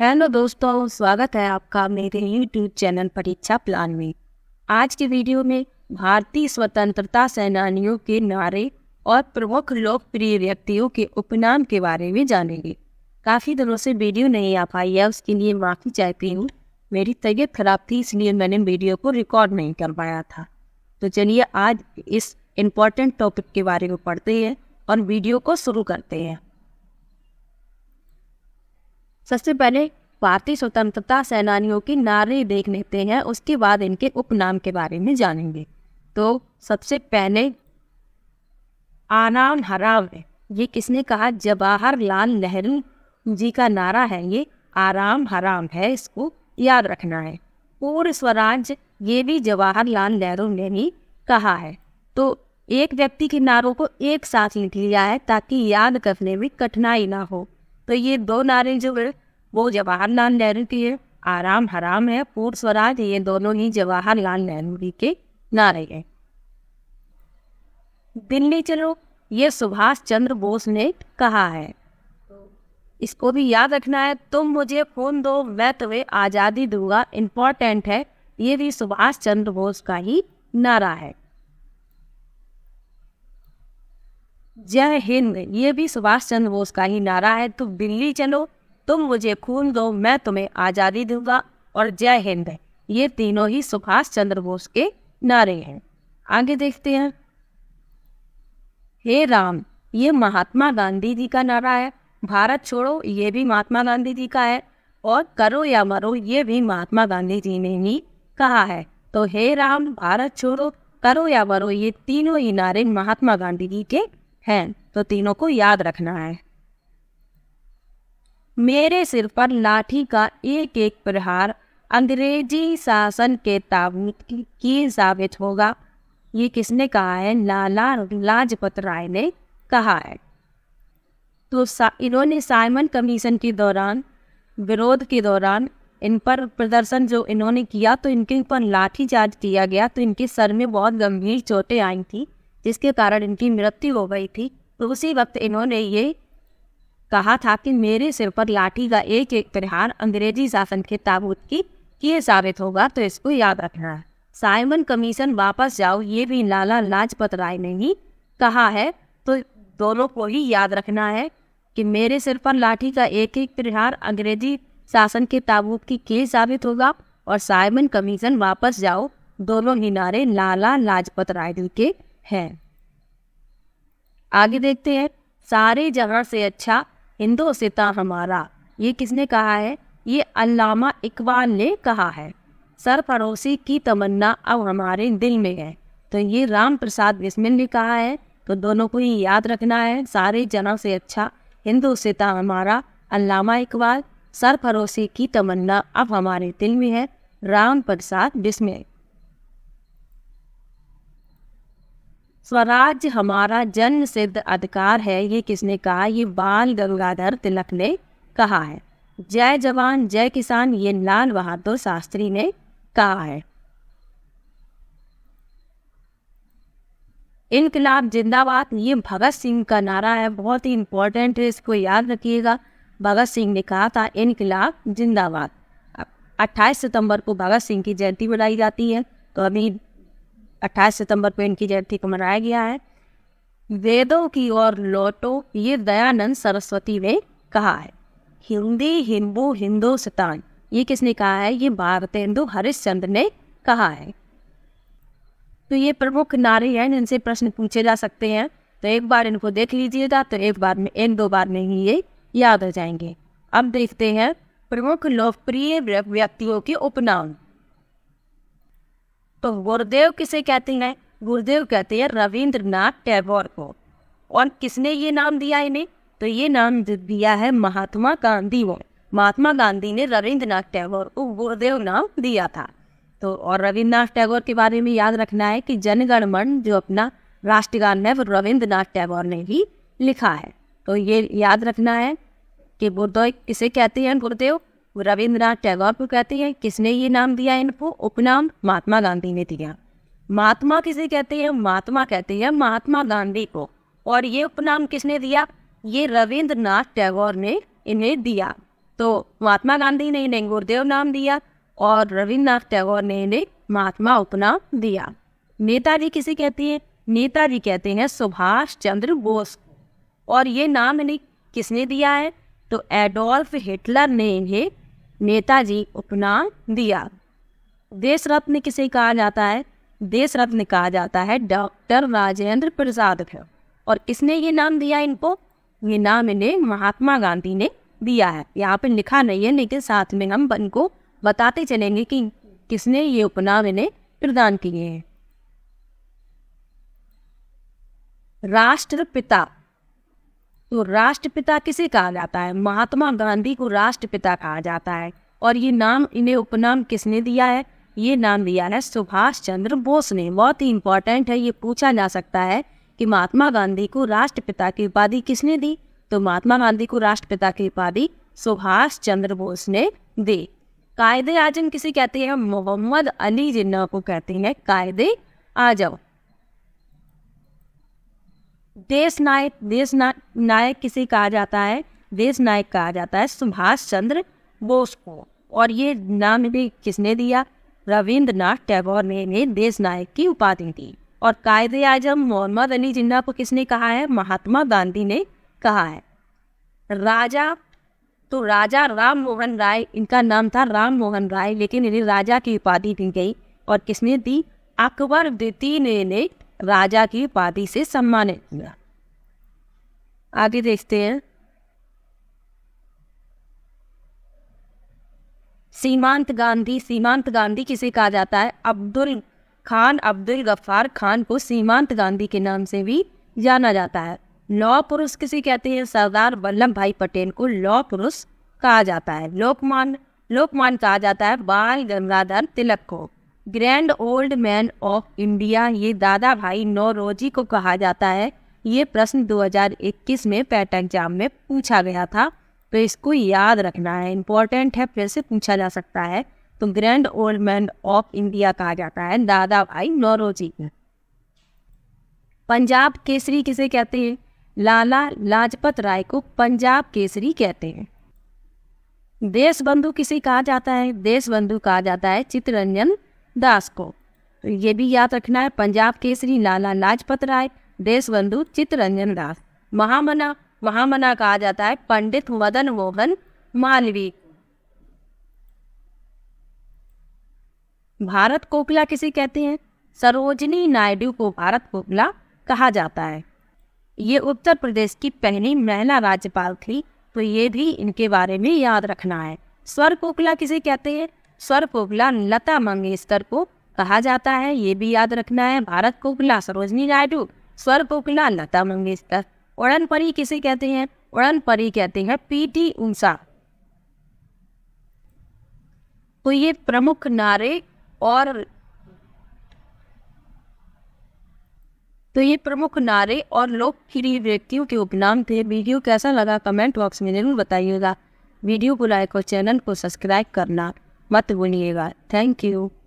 hello दोस्तों स्वागत है आपका मेरे यूट्यूब चैनल परीक्षा प्लान में आज के वीडियो में भारतीय स्वतंत्रता सेनानियों के नारे और प्रमुख लोकप्रिय व्यक्तियों के उपनाम के बारे में जानेंगे काफ़ी दिनों से वीडियो नहीं आ पाई है उसके लिए माफ़ी चाहती हूँ मेरी तबीयत खराब थी इसलिए मैंने वीडियो को रिकॉर्ड नहीं कर पाया था तो चलिए आज इस इम्पॉर्टेंट टॉपिक के बारे में पढ़ते हैं और वीडियो को शुरू करते हैं सबसे पहले भारतीय स्वतंत्रता सेनानियों की नारे देख लेते हैं उसके बाद इनके उपनाम के बारे में जानेंगे तो सबसे पहले आनाम हराम ये किसने कहा जवाहरलाल नेहरू जी का नारा है ये आराम हराम है इसको याद रखना है पूर्व स्वराज ये भी जवाहरलाल नेहरू ने ही कहा है तो एक व्यक्ति के नारों को एक साथ लिख लिया है ताकि याद करने में कठिनाई ना हो तो ये दो नारे जो है वो जवाहरलाल नेहरू की है आराम हराम है पूर्व स्वराज ये दोनों ही जवाहरलाल नेहरू जी के नारे हैं दिल्ली चलो ये सुभाष चंद्र बोस ने कहा है इसको भी याद रखना है तुम मुझे फोन दो मैं तुम्हें आज़ादी दूंगा इम्पोर्टेंट है ये भी सुभाष चंद्र बोस का ही नारा है जय हिंद ये भी सुभाष चंद्र बोस का ही नारा है तो दिल्ली चलो तुम मुझे खून दो मैं तुम्हें आज़ादी दूंगा और जय हिंद ये तीनों ही सुभाष चंद्र बोस के नारे हैं आगे देखते हैं हे राम ये महात्मा गांधी जी का नारा है भारत छोड़ो ये भी महात्मा गांधी जी का है और करो या मरो ये भी महात्मा गांधी जी ने ही कहा है तो हे राम भारत छोड़ो करो या मरो ये तीनों ही नारे महात्मा गांधी जी के हैं तो तीनों को याद रखना है मेरे सिर पर लाठी का एक एक प्रहार अंग्रेजी शासन के ताबूत की साबित होगा ये किसने कहा है लाला लाजपत राय ने कहा है तो सा, इन्होंने साइमन कमीशन के दौरान विरोध के दौरान इन पर प्रदर्शन जो इन्होंने किया तो इनके ऊपर लाठीचार्ज किया गया तो इनके सर में बहुत गंभीर चोटें आई थी जिसके कारण इनकी मृत्यु हो गई थी तो उसी वक्त इन्होंने ये कहा था कि मेरे सिर पर लाठी का एक एक प्रहार अंग्रेजी शासन के ताबूत की किए साबित होगा तो इसको याद रखना है साइमन कमीशन वापस जाओ ये भी लाला लाजपत राय ने ही कहा है तो दोनों को ही याद रखना है कि मेरे सिर पर लाठी का एक एक प्रहार अंग्रेजी शासन के ताबूत की के साबित होगा और साइमन कमीशन वापस जाओ दोनों ही नारे लाला लाजपत राय जी के हैं आगे देखते हैं सारे जगह से अच्छा हिंदो सिता हमारा ये किसने कहा है ये अल्लामा इकबाल ने कहा है सर पड़ोसी की तमन्ना अब हमारे दिल में है तो ये राम प्रसाद बिस्मिल ने कहा है तो दोनों को ही याद रखना है सारे जनों से अच्छा हिंदू सिता हमारा अल्लामा इकबाल पड़ोसी की तमन्ना अब हमारे दिल में है राम प्रसाद बिस्मिल स्वराज्य हमारा जन्म सिद्ध अधिकार है ये किसने कहा ये बाल गंगाधर तिलक ने कहा है जय जवान जय किसान ये लाल बहादुर शास्त्री ने कहा है इनकलाब जिंदाबाद ये भगत सिंह का नारा है बहुत ही इंपॉर्टेंट है इसको याद रखिएगा भगत सिंह ने कहा था इनकलाब जिंदाबाद 28 सितंबर को भगत सिंह की जयंती मनाई जाती है तो अभी अट्ठाईस सितंबर को इनकी जयंती को मनाया गया है वेदों की ओर लौटो ये दयानंद सरस्वती ने कहा है हिंदी हिंदू हिंदुस्तान ये किसने कहा है ये भारतेंदु हरिश्चंद्र ने कहा है तो ये प्रमुख नारे हैं जिनसे प्रश्न पूछे जा सकते हैं तो एक बार इनको देख लीजिएगा तो एक बार में एक दो बार में ही ये याद हो जाएंगे अब देखते हैं प्रमुख लोकप्रिय व्यक्तियों के उपनाम तो गुरुदेव किसे कहते हैं गुरुदेव कहते हैं रविंद्रनाथ टैगोर को और किसने ये नाम दिया इन्हें तो ये नाम दिया है महात्मा गांधी को महात्मा गांधी ने रविंद्रनाथ टैगोर को गुरुदेव नाम दिया था तो और रविन्द्रनाथ टैगोर के बारे में याद रखना है कि जनगणमन जो अपना राष्ट्रगान है वो रविंद्रनाथ टैगोर ने ही लिखा है तो ये याद रखना है कि गुरुदेव किसे कहते हैं गुरुदेव रविंद्रनाथ टैगोर को कहते हैं किसने ये नाम दिया इनको उपनाम महात्मा गांधी ने दिया महात्मा किसे कहते हैं महात्मा कहते हैं महात्मा गांधी को और ये उपनाम किसने दिया ये रविंद्रनाथ टैगोर ने इन्हें दिया तो महात्मा गांधी ने इन्हें गुरुदेव नाम दिया और रविन्द्रनाथ टैगोर ने इन्हें महात्मा उपनाम दिया नेताजी किसे कहते हैं नेताजी कहते हैं सुभाष चंद्र बोस और ये नाम इन्हें किसने दिया है तो एडोल्फ हिटलर ने इन्हें नेताजी उपनाम दिया देश रत्न किसे कहा जाता है देश रत्न कहा जाता है डॉक्टर राजेंद्र प्रसाद को और किसने ये नाम दिया इनको ये नाम इन्हें महात्मा गांधी ने दिया है यहाँ पे लिखा नहीं है लेकिन तो साथ में हम इनको बताते चलेंगे कि किसने ये उपनाम इन्हें प्रदान किए हैं राष्ट्रपिता तो राष्ट्रपिता किसे कहा जाता है महात्मा गांधी को राष्ट्रपिता कहा जाता है और ये नाम इन्हें उपनाम किसने दिया है ये नाम दिया है सुभाष चंद्र बोस ने बहुत ही इंपॉर्टेंट है ये पूछा जा सकता है कि महात्मा गांधी को राष्ट्रपिता की उपाधि किसने दी तो महात्मा गांधी को राष्ट्रपिता की उपाधि सुभाष चंद्र बोस ने दी कायदे आजम किसे कहते हैं मोहम्मद अली जिन्ना को कहते हैं कायदे आजम देश नायक देश ना, नायक किसे कहा जाता है देश नायक कहा जाता है सुभाष चंद्र बोस को और ये नाम भी किसने दिया रविंद्रनाथ टैगोर ने इन्हें देश नायक की उपाधि दी और कायदे आजम मोहम्मद अली जिन्ना को किसने कहा है महात्मा गांधी ने कहा है राजा तो राजा राम मोहन राय इनका नाम था राम मोहन राय लेकिन इन्हें राजा की उपाधि दी गई और किसने दी अकबर द्वितीय ने इन्हें राजा की उपाधि से सम्मानित किया आगे देखते हैं सीमांत गांधी सीमांत गांधी किसे कहा जाता है अब्दुल खान अब्दुल गफ्फार खान को सीमांत गांधी के नाम से भी जाना जाता है लौ पुरुष किसे कहते हैं सरदार वल्लभ भाई पटेल को लौ पुरुष कहा जाता है लोकमान लोकमान कहा जाता है बाल गंगाधर तिलक को grand old man of India ये दादा भाई नौरोजी को कहा जाता है ये प्रश्न 2021 में पैट एग्जाम में पूछा गया था तो इसको याद रखना है इम्पोर्टेंट है फिर से पूछा जा सकता है तो grand old man of India कहा जाता है दादा भाई नौरोजी पंजाब केसरी किसे कहते हैं लाला लाजपत राय को पंजाब केसरी कहते हैं देशबंधु किसे कहा जाता है देशबंधु कहा जाता है चित्ररंजन दास को तो ये भी याद रखना है पंजाब केसरी लाला लाजपत राय देशबंधु चित्तरंजन दास महामना महामना कहा जाता है पंडित मदन मोहन मालवी भारत कोकिला किसे कहते हैं सरोजनी नायडू को भारत कोकला कहा जाता है ये उत्तर प्रदेश की पहली महिला राज्यपाल थी तो ये भी इनके बारे में याद रखना है स्वर कोकला किसे कहते हैं स्वर कोकला लता मंगेशकर को कहा जाता है ये भी याद रखना है भारत कोकला सरोजनी नायडू स्वर कोकला लता मंगेशकर उड़न परी किसे कहते हैं उड़न परी कहते हैं टी उषा तो ये प्रमुख नारे और तो ये प्रमुख नारे और लोकप्रिय व्यक्तियों के उपनाम थे वीडियो कैसा लगा कमेंट बॉक्स में जरूर बताइएगा वीडियो को लाइक और चैनल को सब्सक्राइब करना मत भूलिएगा थैंक यू